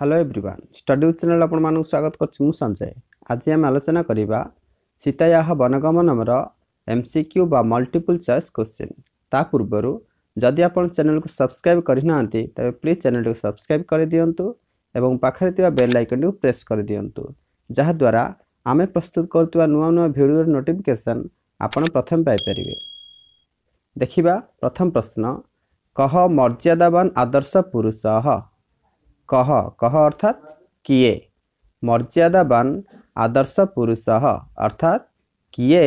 hello everyone studio channel ଆପଣମାନଙ୍କୁ ସ୍ୱାଗତ କରୁଛି ମୁଁ ସଞ୍ଜୟ ଆଜି ଆମେ ଆଲୋଚନା କରିବା ସୀତାୟାହ ବନଗମନର ଏମ୍ ସି କ୍ୟୁ ବା ମଲ୍ଟିପୁଲ୍ ଚଏସ୍ କ୍ୱେଶ୍ଚିନ୍ ତା ପୂର୍ବରୁ ଯଦି ଆପଣ ଚ୍ୟାନେଲ୍କୁ ସବସ୍କ୍ରାଇବ୍ କରିନାହାନ୍ତି ତେବେ ପ୍ଲିଜ୍ ଚ୍ୟାନେଲ୍କୁ ସବସ୍କ୍ରାଇବ୍ କରିଦିଅନ୍ତୁ ଏବଂ ପାଖରେ ଥିବା ବେଲ୍ ଆଇକନ୍ଟିକୁ ପ୍ରେସ୍ କରିଦିଅନ୍ତୁ ଯାହାଦ୍ୱାରା ଆମେ ପ୍ରସ୍ତୁତ କରୁଥିବା ନୂଆ ନୂଆ ଭିଡ଼ିଓର ନୋଟିଫିକେସନ୍ ଆପଣ ପ୍ରଥମେ ପାଇପାରିବେ ଦେଖିବା ପ୍ରଥମ ପ୍ରଶ୍ନ କହ ମର୍ଯ୍ୟାଦାବାନ ଆଦର୍ଶ ପୁରୁଷ কহ কহ অর্থাৎ কিয়ে মর্যাদাবান আদর্শ পুরুষ অর্থাৎ কিয়ে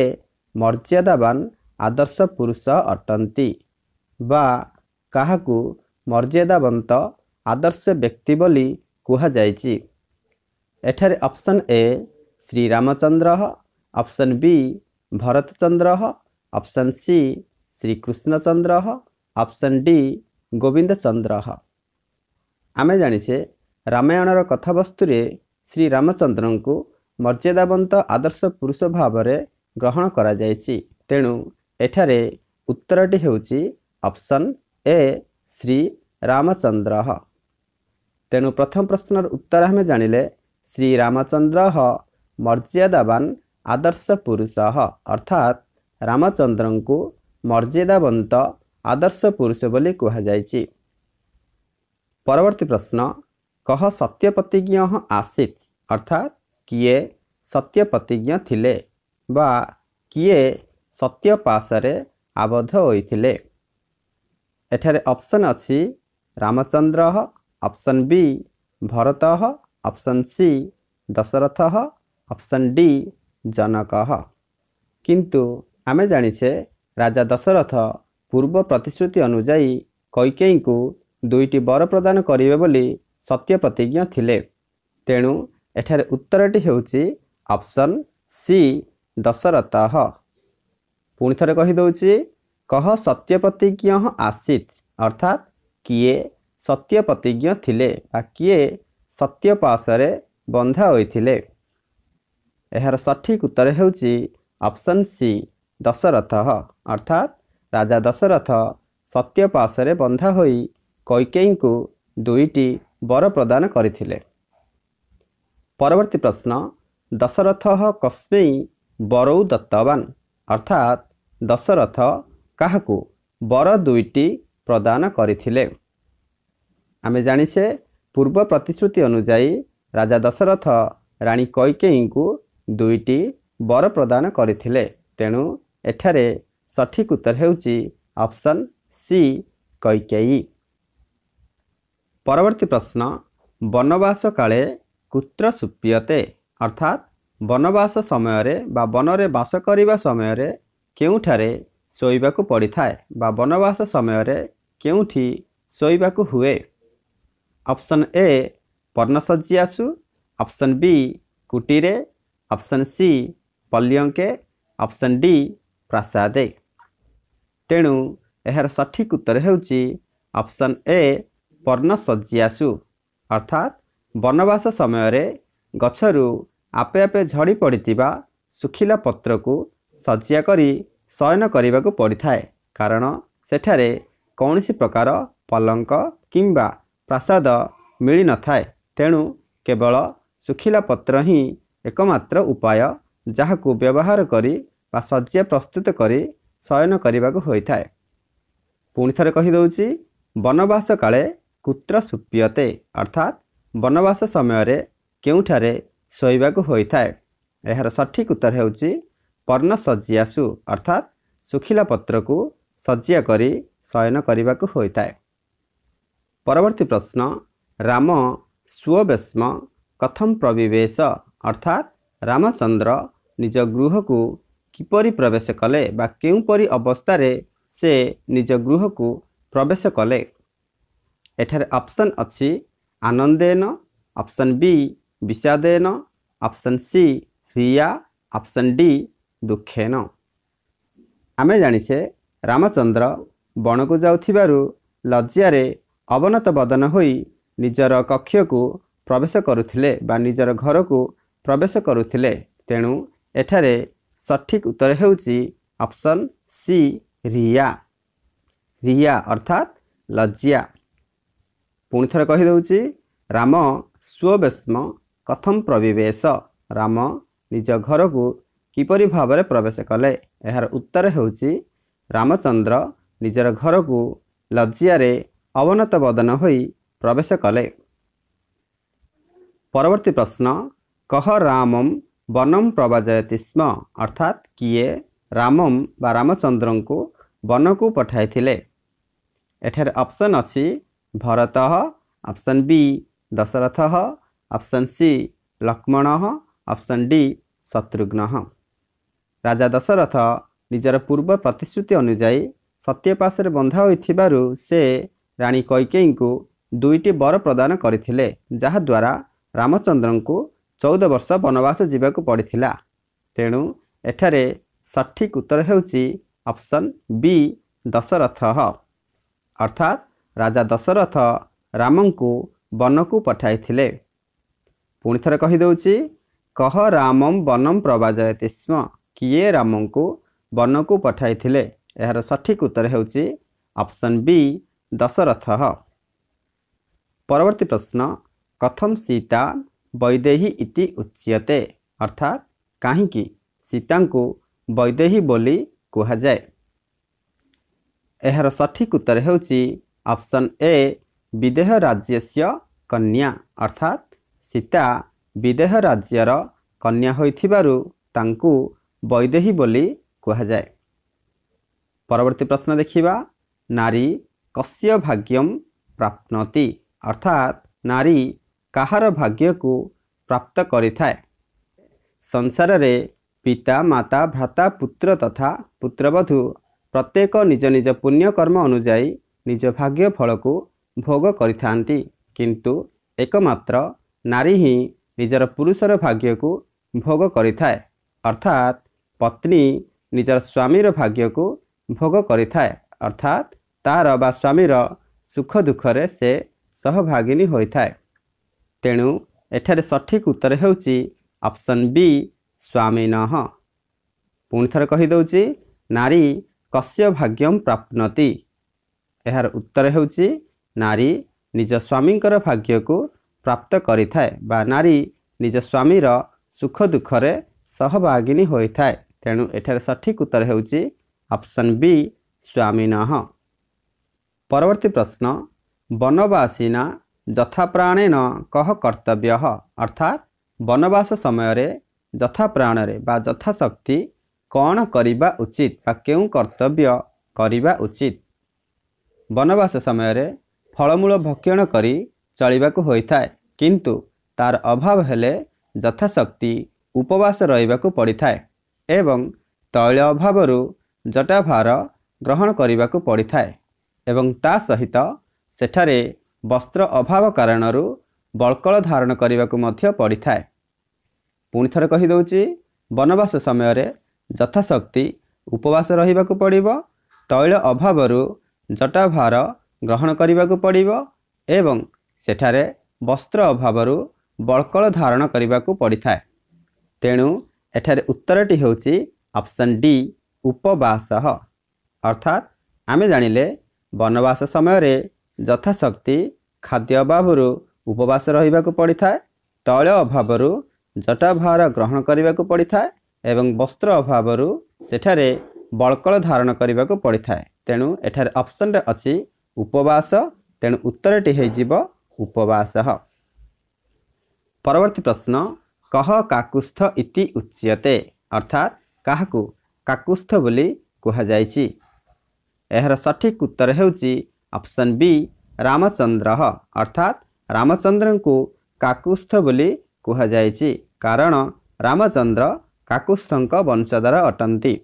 মর্যাদাবান আদর্শ পুরুষ অটন্তি বা କାହାକୁ ମର୍ଯ୍ୟାଦାବନ୍ତ ଆଦର୍ଶ ବ୍ୟକ୍ତି ବୋଲି କୁହାଯାଇଛି ଏଠାରେ option A Shriramachandra option B Bharatachandra option C Shrikrishnachandra option D Gobindachandra ଆମେ ଜାଣିଛେ ରାମାୟଣର କଥାବସ୍ତୁରେ ଶ୍ରୀରାମଚନ୍ଦ୍ରଙ୍କୁ ମର୍ଯ୍ୟାଦାବନ୍ତ ଆଦର୍ଶ ପୁରୁଷ ଭାବରେ ଗ୍ରହଣ କରାଯାଇଛି ତେଣୁ ଏଠାରେ ଉତ୍ତରଟି ହେଉଛି ଅପସନ୍ ଏ ଶ୍ରୀ ରାମଚନ୍ଦ୍ର ତେଣୁ ପ୍ରଥମ ପ୍ରଶ୍ନର ଉତ୍ତର ଆମେ ଜାଣିଲେ ଶ୍ରୀରାମଚନ୍ଦ୍ର ମର୍ଯ୍ୟାଦାବାନ ଆଦର୍ଶ ପୁରୁଷ ଅର୍ଥାତ୍ ରାମଚନ୍ଦ୍ରଙ୍କୁ ମର୍ଯ୍ୟାଦାବନ୍ତ ଆଦର୍ଶ ପୁରୁଷ ବୋଲି କୁହାଯାଇଛି ପରବର୍ତ୍ତୀ ପ୍ରଶ୍ନ କହ ସତ୍ୟପ୍ରତିଜ୍ଞ ଆସିତ୍ ଅର୍ଥାତ୍ କିଏ ସତ୍ୟପ୍ରତିଜ୍ଞ ଥିଲେ ବା କିଏ ସତ୍ୟ ପାଶରେ ଆବଦ୍ଧ ହୋଇଥିଲେ ଏଠାରେ ଅପ୍ସନ୍ ଅଛି Ramachandra option B Bharat option C Dasharath option D Janak କିନ୍ତୁ ଆମେ ଜାଣିଛେ ରାଜା ଦଶରଥ ପୂର୍ବ ପ୍ରତିଶ୍ରୁତି ଅନୁଯାୟୀ କୈକେଇଙ୍କୁ ଦୁଇଟି ବର ପ୍ରଦାନ କରିବେ ବୋଲି ସତ୍ୟ ପ୍ରତିଜ୍ଞା ଥିଲେ ତେଣୁ ଏଠାରେ ଉତ୍ତରଟି ହେଉଛି ଅପସନ୍ ସି ଦଶରଥ ପୁଣି ଥରେ କହିଦେଉଛି କହ ସତ୍ୟ ପ୍ରତିଜ୍ଞା ଆସିତ୍ ଅର୍ଥାତ୍ କିଏ ସତ୍ୟ ପ୍ରତିଜ୍ଞା ଥିଲେ ବା କିଏ ସତ୍ୟ ପାଶରେ ବନ୍ଧା ହୋଇଥିଲେ ଏହାର ସଠିକ ଉତ୍ତର ହେଉଛି ଅପସନ୍ ସି ଦଶରଥ ଅର୍ଥାତ୍ ରାଜା ଦଶରଥ ସତ୍ୟ ପାଶରେ ବନ୍ଧା ହୋଇ କୈକେଇଙ୍କୁ ଦୁଇଟି ବର ପ୍ରଦାନ କରିଥିଲେ ପରବର୍ତ୍ତୀ ପ୍ରଶ୍ନ ଦଶରଥ କସ୍ମେଇ ବରଉ ଦତ୍ତବାନ ଅର୍ଥାତ୍ ଦଶରଥ କାହାକୁ ବର ଦୁଇଟି ପ୍ରଦାନ କରିଥିଲେ ଆମେ ଜାଣିଛେ ପୂର୍ବ ପ୍ରତିଶ୍ରୁତି ଅନୁଯାୟୀ ରାଜା ଦଶରଥ ରାଣୀ କୈକେଇଙ୍କୁ ଦୁଇଟି ବର ପ୍ରଦାନ କରିଥିଲେ ତେଣୁ ଏଠାରେ ସଠିକ୍ ଉତ୍ତର ହେଉଛି ଅପସନ୍ ସି କୈକେଇ ପରବର୍ତ୍ତୀ ପ୍ରଶ୍ନ ବନବାସ କାଳେ କୁତ୍ର ସୁପ୍ରିୟତେ ଅର୍ଥାତ୍ ବନବାସ ସମୟରେ ବା ବନରେ ବାସ କରିବା ସମୟରେ କେଉଁଠାରେ ଶୋଇବାକୁ ପଡ଼ିଥାଏ ବା ବନବାସ ସମୟରେ କେଉଁଠି ଶୋଇବାକୁ ହୁଏ ଅପସନ୍ ଏ ପର୍ଣ୍ଣଶଯ୍ୟାସୁ ଅପସନ୍ ବି କୁଟିରେ ଅପସନ୍ ସି ପଲ୍ୟଙ୍କେ ଅପସନ୍ ଡି ପ୍ରାସାଦେ ତେଣୁ ଏହାର ସଠିକ୍ ଉତ୍ତର ହେଉଛି ଅପସନ୍ ଏ ପର୍ଣ୍ଣ ପର୍ଣ୍ଣସଜ୍ଜିଆସୁ ଅର୍ଥାତ୍ ବନବାସ ସମୟରେ ଗଛରୁ ଆପେ ଆପେ ଝଡ଼ି ପଡ଼ିଥିବା ଶୁଖିଲା ପତ୍ରକୁ ଶଯ୍ୟା କରି ଶୟନ କରିବାକୁ ପଡ଼ିଥାଏ କାରଣ ସେଠାରେ କୌଣସି ପ୍ରକାର ପଲଙ୍କ କିମ୍ବା ପ୍ରାସାଦ ମିଳିନଥାଏ ତେଣୁ କେବଳ ଶୁଖିଲା ପତ୍ର ହିଁ ଏକମାତ୍ର ଉପାୟ ଯାହାକୁ ବ୍ୟବହାର କରି ବା ଶଯ୍ୟା ପ୍ରସ୍ତୁତ କରି ଶୟନ କରିବାକୁ ହୋଇଥାଏ ପୁଣି ଥରେ କହିଦେଉଛି ବନବାସ କାଳେ କୁତ୍ର ସୁପ୍ରିୟତେ ଅର୍ଥାତ୍ ବନବାସ ସମୟରେ କେଉଁଠାରେ ଶୋଇବାକୁ ହୋଇଥାଏ ଏହାର ସଠିକ୍ ଉତ୍ତର ହେଉଛି ପର୍ଣ୍ଣସଜିଆସୁ ଅର୍ଥାତ୍ ଶୁଖିଲା ପତ୍ରକୁ ସଜିଆ କରି ଶୟନ କରିବାକୁ ହୋଇଥାଏ ପରବର୍ତ୍ତୀ ପ୍ରଶ୍ନ ରାମ ସ୍ୱବେଶ୍ମ କଥମ ପ୍ରବିବେଶ ଅର୍ଥାତ୍ ରାମଚନ୍ଦ୍ର ନିଜ ଗୃହକୁ କିପରି ପ୍ରବେଶ କଲେ ବା କେଉଁପରି ଅବସ୍ଥାରେ ସେ ନିଜ ଗୃହକୁ ପ୍ରବେଶ କଲେ ଏଠାରେ ଅପ୍ସନ୍ ଅଛି ଆନନ୍ଦେନ ଅପ୍ସନ୍ ବି ବିଷାଦେନ ଅପ୍ସନ୍ ସି ହ୍ରିୟା ଅପ୍ସନ୍ ଡି ଦୁଃଖେନ ଆମେ ଜାଣିଛେ ରାମଚନ୍ଦ୍ର ବଣକୁ ଯାଉଥିବାରୁ ଲଜ୍ଜାରେ ଅବନତ ବଦନ ହୋଇ ନିଜର କକ୍ଷକୁ ପ୍ରବେଶ କରୁଥିଲେ ବା ନିଜର ଘରକୁ ପ୍ରବେଶ କରୁଥିଲେ ତେଣୁ ଏଠାରେ ସଠିକ୍ ଉତ୍ତର ହେଉଛି ଅପ୍ସନ୍ ସି ରିୟା ରିୟା ଅର୍ଥାତ୍ ଲଜ୍ଜିଆ ପୁଣି ଥରେ କହିଦେଉଛି ରାମ ସ୍ୱବେଶ୍ମ କଥମ ପ୍ରବିବେଶ ରାମ ନିଜ ଘରକୁ କିପରି ଭାବରେ ପ୍ରବେଶ କଲେ ଏହାର ଉତ୍ତର ହେଉଛି ରାମଚନ୍ଦ୍ର ନିଜର ଘରକୁ ଲଜ୍ଜିଆରେ ଅବନତ ବଦନ ହୋଇ ପ୍ରବେଶ କଲେ ପରବର୍ତ୍ତୀ ପ୍ରଶ୍ନ କହ ରାମମ୍ ବନମ୍ ପ୍ରବାଜୟତି ସ୍ମ ଅର୍ଥାତ୍ କିଏ ରାମମ୍ ବା ରାମଚନ୍ଦ୍ରଙ୍କୁ ବନକୁ ପଠାଇଥିଲେ ଏଠାରେ ଅପ୍ସନ୍ ଅଛି Bharat option B Dasharath option C Lakshman option D Shatrughna ରାଜା ଦଶରଥ ନିଜର ପୂର୍ବ ପ୍ରତିଶ୍ରୁତି ଅନୁଯାୟୀ ସତ୍ୟପାଶରେ ବନ୍ଧା ହୋଇଥିବାରୁ ସେ ରାଣୀ କୈକେଇଙ୍କୁ ଦୁଇଟି ବର ପ୍ରଦାନ କରିଥିଲେ ଯାହାଦ୍ୱାରା ରାମଚନ୍ଦ୍ରଙ୍କୁ ଚଉଦ ବର୍ଷ ବନବାସ ଯିବାକୁ ପଡ଼ିଥିଲା ତେଣୁ ଏଠାରେ ସଠିକ୍ ଉତ୍ତର ହେଉଛି ଅପସନ୍ ବି ଦଶରଥ ଅର୍ଥାତ୍ ରାଜା ଦଶରଥ ରାମଙ୍କୁ ବନକୁ ପଠାଇଥିଲେ ପୁଣି ଥରେ କହିଦେଉଛି କହ ରାମମ୍ ବନମ୍ ପ୍ରବାଜୟତି ସ୍ମ କିଏ ରାମଙ୍କୁ ବନକୁ ପଠାଇଥିଲେ ଏହାର ସଠିକ ଉତ୍ତର ହେଉଛି ଅପସନ୍ ବି ଦଶରଥ ପରବର୍ତ୍ତୀ ପ୍ରଶ୍ନ କଥମ୍ ସୀତା ବୈଦେହୀ ଇତି ଉଚ୍ୟତେ ଅର୍ଥାତ୍ କାହିଁକି ସୀତାଙ୍କୁ ବୈଦେହୀ ବୋଲି କୁହାଯାଏ ଏହାର ସଠିକ ଉତ୍ତର ହେଉଛି ଅପ୍ସନ୍ ଏ ବିଦେହ ରାଜ୍ୟସ୍ୟ କନ୍ୟା ଅର୍ଥାତ୍ ସୀତା ବିଦେହ ରାଜ୍ୟର କନ୍ୟା ହୋଇଥିବାରୁ ତାଙ୍କୁ ବୈଦେହୀ ବୋଲି କୁହାଯାଏ ପରବର୍ତ୍ତୀ ପ୍ରଶ୍ନ ଦେଖିବା ନାରୀ କଶ୍ୟ ଭାଗ୍ୟମ୍ ପ୍ରାପ୍ନତି ଅର୍ଥାତ୍ ନାରୀ କାହାର ଭାଗ୍ୟକୁ ପ୍ରାପ୍ତ କରିଥାଏ ସଂସାରରେ ପିତା ମାତା ଭ୍ରାତା ପୁତ୍ର ତଥା ପୁତ୍ରବଧୂ ପ୍ରତ୍ୟେକ ନିଜ ନିଜ ପୁଣ୍ୟକର୍ମ ଅନୁଯାୟୀ ନିଜ ଭାଗ୍ୟ ଫଳକୁ ଭୋଗ କରିଥାନ୍ତି କିନ୍ତୁ ଏକମାତ୍ର ନାରୀ ହିଁ ନିଜର ପୁରୁଷର ଭାଗ୍ୟକୁ ଭୋଗ କରିଥାଏ ଅର୍ଥାତ୍ ପତ୍ନୀ ନିଜର ସ୍ୱାମୀର ଭାଗ୍ୟକୁ ଭୋଗ କରିଥାଏ ଅର୍ଥାତ୍ ତା'ର ବା ସ୍ୱାମୀର ସୁଖ ଦୁଃଖରେ ସେ ସହଭାଗିନୀ ହୋଇଥାଏ ତେଣୁ ଏଠାରେ ସଠିକ୍ ଉତ୍ତର ହେଉଛି ଅପସନ୍ ବି ସ୍ୱାମୀ ନହ ପୁଣି ଥରେ କହିଦେଉଛି ନାରୀ କଶ୍ୟ ଭାଗ୍ୟ ପ୍ରାପ୍ନତି ଏହାର ଉତ୍ତର ହେଉଛି ନାରୀ ନିଜ ସ୍ୱାମୀଙ୍କର ଭାଗ୍ୟକୁ ପ୍ରାପ୍ତ କରିଥାଏ ବା ନାରୀ ନିଜ ସ୍ୱାମୀର ସୁଖ ଦୁଃଖରେ ସହଭାଗିନୀ ହୋଇଥାଏ ତେଣୁ ଏଠାରେ ସଠିକ୍ ଉତ୍ତର ହେଉଛି ଅପସନ୍ ବି ସ୍ୱାମୀ ନହ ପରବର୍ତ୍ତୀ ପ୍ରଶ୍ନ ବନବାସୀ ନା ଯଥାପ୍ରାଣେ ନ କହ କର୍ତ୍ତବ୍ୟ ଅର୍ଥାତ୍ ବନବାସ ସମୟରେ ଯଥାପ୍ରାଣରେ ବା ଯଥାଶକ୍ତି କ'ଣ କରିବା ଉଚିତ ବା କେଉଁ କର୍ତ୍ତବ୍ୟ କରିବା ଉଚିତ ବନବାସ ସମୟରେ ଫଳମୂଳ ଭକ୍ଷଣ କରି ଚଳିବାକୁ ହୋଇଥାଏ କିନ୍ତୁ ତା'ର ଅଭାବ ହେଲେ ଯଥାଶକ୍ତି ଉପବାସ ରହିବାକୁ ପଡ଼ିଥାଏ ଏବଂ ତୈଳ ଅଭାବରୁ ଜଟାଭାର ଗ୍ରହଣ କରିବାକୁ ପଡ଼ିଥାଏ ଏବଂ ତା ସହିତ ସେଠାରେ ବସ୍ତ୍ର ଅଭାବ କାରଣରୁ ବଳକଳ ଧାରଣ କରିବାକୁ ମଧ୍ୟ ପଡ଼ିଥାଏ ପୁଣି ଥରେ କହିଦେଉଛି ବନବାସ ସମୟରେ ଯଥାଶକ୍ତି ଉପବାସ ରହିବାକୁ ପଡ଼ିବ ତୈଳ ଅଭାବରୁ ଜଟାଭାର ଗ୍ରହଣ କରିବାକୁ ପଡ଼ିବ ଏବଂ ସେଠାରେ ବସ୍ତ୍ର ଅଭାବରୁ ବଳକଳ ଧାରଣ କରିବାକୁ ପଡ଼ିଥାଏ ତେଣୁ ଏଠାରେ ଉତ୍ତରଟି ହେଉଛି ଅପସନ୍ ଡି ଉପବାସ ଅର୍ଥାତ୍ ଆମେ ଜାଣିଲେ ବନବାସ ସମୟରେ ଯଥାଶକ୍ତି ଖାଦ୍ୟ ଅଭାବରୁ ଉପବାସ ରହିବାକୁ ପଡ଼ିଥାଏ ତୈଳ ଅଭାବରୁ ଜଟାଭାର ଗ୍ରହଣ କରିବାକୁ ପଡ଼ିଥାଏ ଏବଂ ବସ୍ତ୍ର ଅଭାବରୁ ସେଠାରେ ବଳକଳ ଧାରଣ କରିବାକୁ ପଡ଼ିଥାଏ ତେଣୁ ଏଠାରେ ଅପସନରେ ଅଛି ଉପବାସ ତେଣୁ ଉତ୍ତରଟି ହୋଇଯିବ ଉପବାସ ପରବର୍ତ୍ତୀ ପ୍ରଶ୍ନ କହ କାକୁସ୍ଥ ଇତି ଉଚ୍ୟତେ ଅର୍ଥାତ୍ କାହାକୁ କାକୁସ୍ଥ ବୋଲି କୁହାଯାଇଛି ଏହାର ସଠିକ ଉତ୍ତର ହେଉଛି ଅପସନ୍ ବି ରାମଚନ୍ଦ୍ର ଅର୍ଥାତ୍ ରାମଚନ୍ଦ୍ରଙ୍କୁ କାକୁସ୍ଥ ବୋଲି କୁହାଯାଇଛି କାରଣ ରାମଚନ୍ଦ୍ର କାକୁସ୍ଥଙ୍କ ବଂଶଧର ଅଟନ୍ତି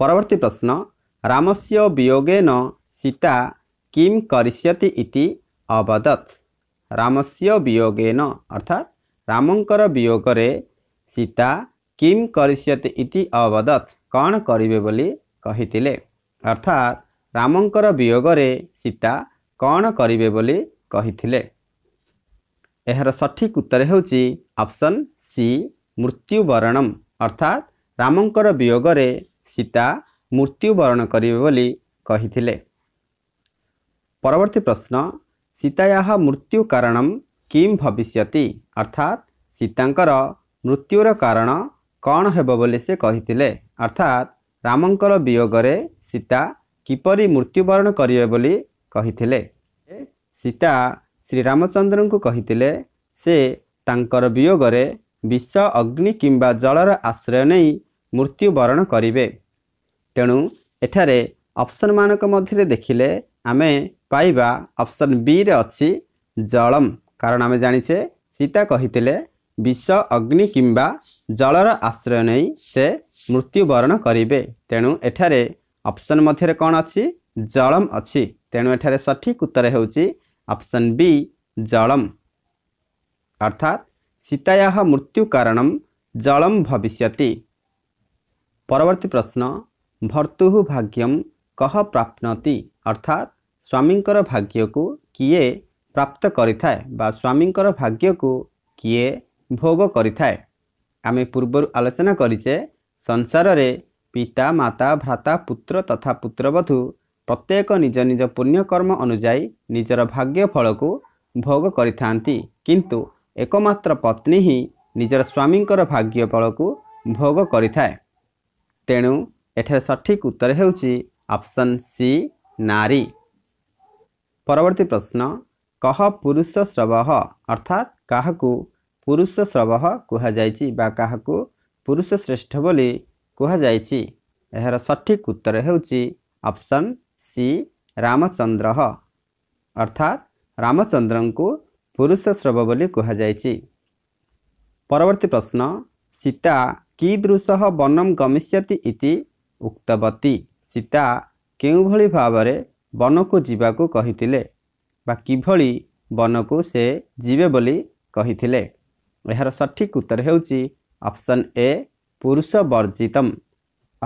ପରବର୍ତ୍ତୀ ପ୍ରଶ୍ନ ରାମସ୍ୟ ବିୟୋଗେନ ସୀତା କିମ୍ କରିଷ୍ୟତି ଇତି ଅବଦତ୍ ରାମସ୍ୟ ବିୟୋଗେନ ଅର୍ଥାତ୍ ରାମଙ୍କର ବିୟୋଗରେ ସୀତା କିମ୍ କରିଷ୍ୟତି ଇତି ଅବଦତ୍ କ'ଣ କରିବେ ବୋଲି କହିଥିଲେ ଅର୍ଥାତ୍ ରାମଙ୍କର ବିୟୋଗରେ ସୀତା କ'ଣ କରିବେ ବୋଲି କହିଥିଲେ ଏହାର ସଠିକ୍ ଉତ୍ତର ହେଉଛି ଅପସନ୍ ସି ମୃତ୍ୟୁବରଣମ୍ ଅର୍ଥାତ୍ ରାମଙ୍କର ବିୟୋଗରେ ସୀତା ମୃତ୍ୟୁବରଣ କରିବେ ବୋଲି କହିଥିଲେ ପରବର୍ତ୍ତୀ ପ୍ରଶ୍ନ ସୀତାୟା ମୃତ୍ୟୁ କାରଣ କିମ୍ ଭବିଷ୍ୟତ ଅର୍ଥାତ୍ ସୀତାଙ୍କର ମୃତ୍ୟୁର କାରଣ କ'ଣ ହେବ ବୋଲି ସେ କହିଥିଲେ ଅର୍ଥାତ୍ ରାମଙ୍କର ବିୟୋଗରେ ସୀତା କିପରି ମୃତ୍ୟୁବରଣ କରିବେ ବୋଲି କହିଥିଲେ ସୀତା ଶ୍ରୀରାମଚନ୍ଦ୍ରଙ୍କୁ କହିଥିଲେ ସେ ତାଙ୍କର ବିୟୋଗରେ ବିଷ ଅଗ୍ନି କିମ୍ବା ଜଳର ଆଶ୍ରୟ ନେଇ ମୃତ୍ୟୁବରଣ କରିବେ ତେଣୁ ଏଠାରେ ମାନଙ୍କ ମଧ୍ୟରେ ଦେଖିଲେ ଆମେ ପାଇବା ଅପସନ୍ ବିରେ ଅଛି ଜଳମ କାରଣ ଆମେ ଜାଣିଛେ ସୀତା କହିଥିଲେ ବିଷ ଅଗ୍ନି କିମ୍ବା ଜଳର ଆଶ୍ରୟ ନେଇ ସେ ମୃତ୍ୟୁବରଣ କରିବେ ତେଣୁ ଏଠାରେ ଅପସନ୍ ମଧ୍ୟରେ କ'ଣ ଅଛି ଜଳମ ଅଛି ତେଣୁ ଏଠାରେ ସଠିକ୍ ଉତ୍ତର ହେଉଛି ଅପସନ୍ ବି ଜଳମ ଅର୍ଥାତ୍ ସୀତାୟା ମୃତ୍ୟୁ କାରଣ ଜଳମ ଭବିଷ୍ୟତି ପରବର୍ତ୍ତୀ ପ୍ରଶ୍ନ ଭର୍ତ୍ତୁ ଭାଗ୍ୟମ୍ କହ ପ୍ରାପ୍ନତି ଅର୍ଥାତ୍ ସ୍ୱାମୀଙ୍କର ଭାଗ୍ୟକୁ କିଏ ପ୍ରାପ୍ତ କରିଥାଏ ବା ସ୍ୱାମୀଙ୍କର ଭାଗ୍ୟକୁ କିଏ ଭୋଗ କରିଥାଏ ଆମେ ପୂର୍ବରୁ ଆଲୋଚନା କରିଛେ ସଂସାରରେ ପିତା ମାତା ଭ୍ରାତା ପୁତ୍ର ତଥା ପୁତ୍ରବଧୁ ପ୍ରତ୍ୟେକ ନିଜ ନିଜ ପୁଣ୍ୟକର୍ମ ଅନୁଯାୟୀ ନିଜର ଭାଗ୍ୟ ଫଳକୁ ଭୋଗ କରିଥାନ୍ତି କିନ୍ତୁ ଏକମାତ୍ର ପତ୍ନୀ ହିଁ ନିଜର ସ୍ୱାମୀଙ୍କର ଭାଗ୍ୟ ଫଳକୁ ଭୋଗ କରିଥାଏ ତେଣୁ ଏଠାରେ ସଠିକ୍ ଉତ୍ତର ହେଉଛି ଅପ୍ସନ୍ ସି ନାରୀ ପରବର୍ତ୍ତୀ ପ୍ରଶ୍ନ କହ ପୁରୁଷ ଶ୍ରବ ଅର୍ଥାତ୍ କାହାକୁ ପୁରୁଷ ଶ୍ରବ କୁହାଯାଇଛି ବା କାହାକୁ ପୁରୁଷ ଶ୍ରେଷ୍ଠ ବୋଲି କୁହାଯାଇଛି ଏହାର ସଠିକ୍ ଉତ୍ତର ହେଉଛି ଅପ୍ସନ୍ ସି ରାମଚନ୍ଦ୍ର ଅର୍ଥାତ୍ ରାମଚନ୍ଦ୍ରଙ୍କୁ ପୁରୁଷ ଶ୍ରବ ବୋଲି କୁହାଯାଇଛି ପରବର୍ତ୍ତୀ ପ୍ରଶ୍ନ ସୀତା କିଦୃଶ ବନମ ଗମିଷ୍ୟତି ଇତି ଉକ୍ତବତୀ ସୀତା କେଉଁଭଳି ଭାବରେ ବନକୁ ଯିବାକୁ କହିଥିଲେ ବା କିଭଳି ବନକୁ ସେ ଯିବେ ବୋଲି କହିଥିଲେ ଏହାର ସଠିକ୍ ଉତ୍ତର ହେଉଛି ଅପସନ୍ ଏ ପୁରୁଷ ବର୍ଜିତମ୍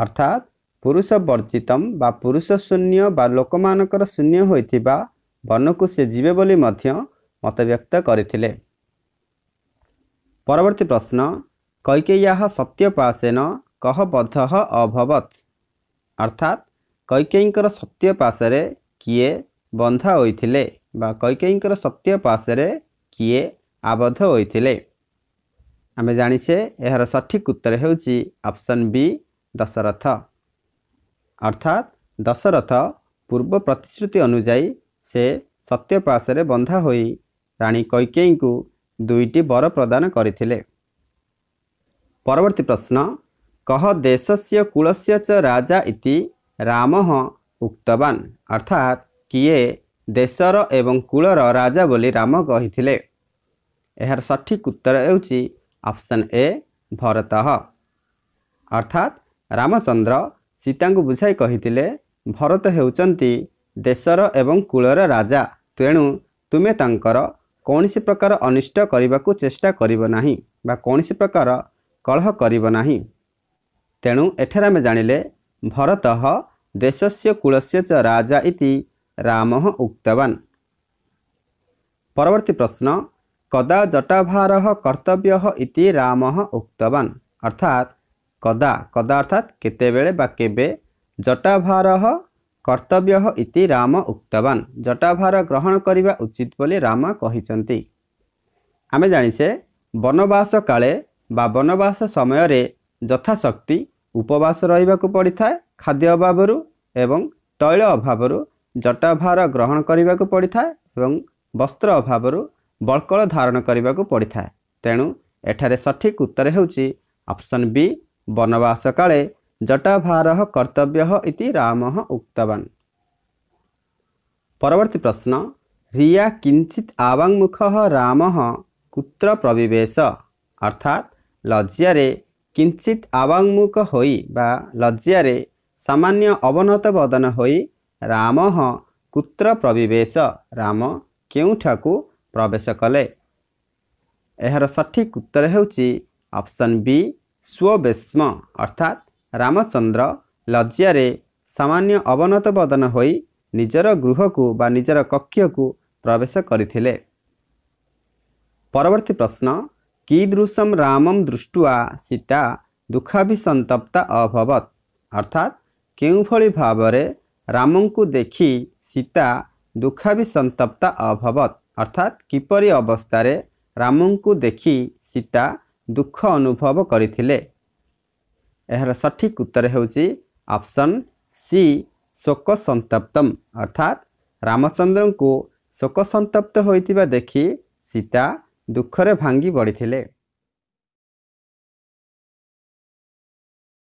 ଅର୍ଥାତ୍ ପୁରୁଷ ବର୍ଜିତମ୍ ବା ପୁରୁଷ ଶୂନ୍ୟ ବା ଲୋକମାନଙ୍କର ଶୂନ୍ୟ ହୋଇଥିବା ବନକୁ ସେ ଯିବେ ବୋଲି ମଧ୍ୟ ମତବ୍ୟକ୍ତ କରିଥିଲେ ପରବର୍ତ୍ତୀ ପ୍ରଶ୍ନ କୈକେୟାହ ସତ୍ୟପାସେନ କହବଦ୍ଧ ଅଭବତ୍ ଅର୍ଥାତ୍ କୈକେୟୀଙ୍କର ସତ୍ୟ ପାଶରେ କିଏ ବନ୍ଧା ହୋଇଥିଲେ ବା କୈକେୟୀଙ୍କର ସତ୍ୟ ପାଶରେ କିଏ ଆବଦ୍ଧ ହୋଇଥିଲେ ଆମେ ଜାଣିଛେ ଏହାର ସଠିକ୍ ଉତ୍ତର ହେଉଛି ଅପସନ୍ ବି ଦଶରଥ ଅର୍ଥାତ୍ ଦଶରଥ ପୂର୍ବ ପ୍ରତିଶ୍ରୁତି ଅନୁଯାୟୀ ସେ ସତ୍ୟ ପାଶରେ ବନ୍ଧା ହୋଇ ରାଣୀ କୈକେୟୀଙ୍କୁ ଦୁଇଟି ବର ପ୍ରଦାନ କରିଥିଲେ ପରବର୍ତ୍ତୀ ପ୍ରଶ୍ନ କହ ଦେଶସ୍ୟ କୁଳସ୍ୟ ଚ ରାଜା ଇତି ରାମ ଉକ୍ତବାନ ଅର୍ଥାତ୍ କିଏ ଦେଶର ଏବଂ କୁଳର ରାଜା ବୋଲି ରାମ କହିଥିଲେ ଏହାର ସଠିକ୍ ଉତ୍ତର ହେଉଛି ଅପସନ୍ ଏ ଭରତ ଅର୍ଥାତ୍ ରାମଚନ୍ଦ୍ର ସୀତାଙ୍କୁ ବୁଝାଇ କହିଥିଲେ ଭରତ ହେଉଛନ୍ତି ଦେଶର ଏବଂ କୁଳର ରାଜା ତେଣୁ ତୁମେ ତାଙ୍କର କୌଣସି ପ୍ରକାର ଅନିଷ୍ଟ କରିବାକୁ ଚେଷ୍ଟା କରିବ ନାହିଁ ବା କୌଣସି ପ୍ରକାର କଳହ କରିବ ନାହିଁ ତେଣୁ ଏଠାରେ ଆମେ ଜାଣିଲେ ଭରତ ଦେଶସ୍ୟ କୁଳସ୍ୟ ଚ ରାଜା ଇତି ରାମ ଉକ୍ତବାନ୍ ପରବର୍ତ୍ତୀ ପ୍ରଶ୍ନ କଦା ଜଟାଭାର କର୍ତ୍ତବ୍ୟ ଇତି ରାମ ଉକ୍ତବାନ୍ ଅର୍ଥାତ୍ କଦା କଦା ଅର୍ଥାତ୍ କେତେବେଳେ ବା କେବେ ଜଟାଭାର କର୍ତ୍ତବ୍ୟ ଇତି ରାମ ଉକ୍ତବାନ୍ ଜଟାଭାର ଗ୍ରହଣ କରିବା ଉଚିତ ବୋଲି ରାମ କହିଛନ୍ତି ଆମେ ଜାଣିଛେ ବନବାସ କାଳେ ବା ବନବାସ ସମୟରେ ଯଥାଶକ୍ତି ଉପବାସ ରହିବାକୁ ପଡ଼ିଥାଏ ଖାଦ୍ୟ ଅଭାବରୁ ଏବଂ ତୈଳ ଅଭାବରୁ ଜଟାଭାର ଗ୍ରହଣ କରିବାକୁ ପଡ଼ିଥାଏ ଏବଂ ବସ୍ତ୍ର ଅଭାବରୁ ବଳକଳ ଧାରଣ କରିବାକୁ ପଡ଼ିଥାଏ ତେଣୁ ଏଠାରେ ସଠିକ୍ ଉତ୍ତର ହେଉଛି ଅପସନ୍ ବି ବନବାସ କାଳେ ଜଟାଭାର କର୍ତ୍ତବ୍ୟ ଇତି ରାମ ଉକ୍ତବାନ ପରବର୍ତ୍ତୀ ପ୍ରଶ୍ନ ରିୟା କିଞ୍ଚିତ ଆବାଙ୍ଗମୁଖ ରାମ କୁତ୍ର ପ୍ରବିବେଶ ଅର୍ଥାତ୍ ଲଜ୍ଜାରେ କିଞ୍ଚିତ୍ ଆବାଙ୍ଗମୁଖ ହୋଇ ବା ଲଜ୍ଜାରେ ସାମାନ୍ୟ ଅବନତ ବଦନ ହୋଇ ରାମ କୁତ୍ର ପ୍ରବିବେଶ ରାମ କେଉଁଠାକୁ ପ୍ରବେଶ କଲେ ଏହାର ସଠିକ୍ ଉତ୍ତର ହେଉଛି ଅପ୍ସନ୍ ବି ସ୍ୱବେଶ୍ମ ଅର୍ଥାତ୍ ରାମଚନ୍ଦ୍ର ଲଜ୍ଜାରେ ସାମାନ୍ୟ ଅବନତ ବଦନ ହୋଇ ନିଜର ଗୃହକୁ ବା ନିଜର କକ୍ଷକୁ ପ୍ରବେଶ କରିଥିଲେ ପରବର୍ତ୍ତୀ ପ୍ରଶ୍ନ କିଦୃଶମ ରାମମ ଦୃଷ୍ଟୁଆ ସୀତା ଦୁଃଖାଭିସନ୍ତପ୍ତା ଅଭବତ୍ ଅର୍ଥାତ୍ କେଉଁଭଳି ଭାବରେ ରାମଙ୍କୁ ଦେଖି ସୀତା ଦୁଃଖାଭିସନ୍ତପ୍ତା ଅଭବତ୍ ଅର୍ଥାତ୍ କିପରି ଅବସ୍ଥାରେ ରାମଙ୍କୁ ଦେଖି ସୀତା ଦୁଃଖ ଅନୁଭବ କରିଥିଲେ ଏହାର ସଠିକ୍ ଉତ୍ତର ହେଉଛି ଅପସନ୍ ସି ଶୋକ ସନ୍ତପ୍ତମ ଅର୍ଥାତ୍ ରାମଚନ୍ଦ୍ରଙ୍କୁ ଶୋକସନ୍ତପ୍ତ ହୋଇଥିବା ଦେଖି ସୀତା ଦୁଃଖରେ ଭାଙ୍ଗି ପଡ଼ିଥିଲେ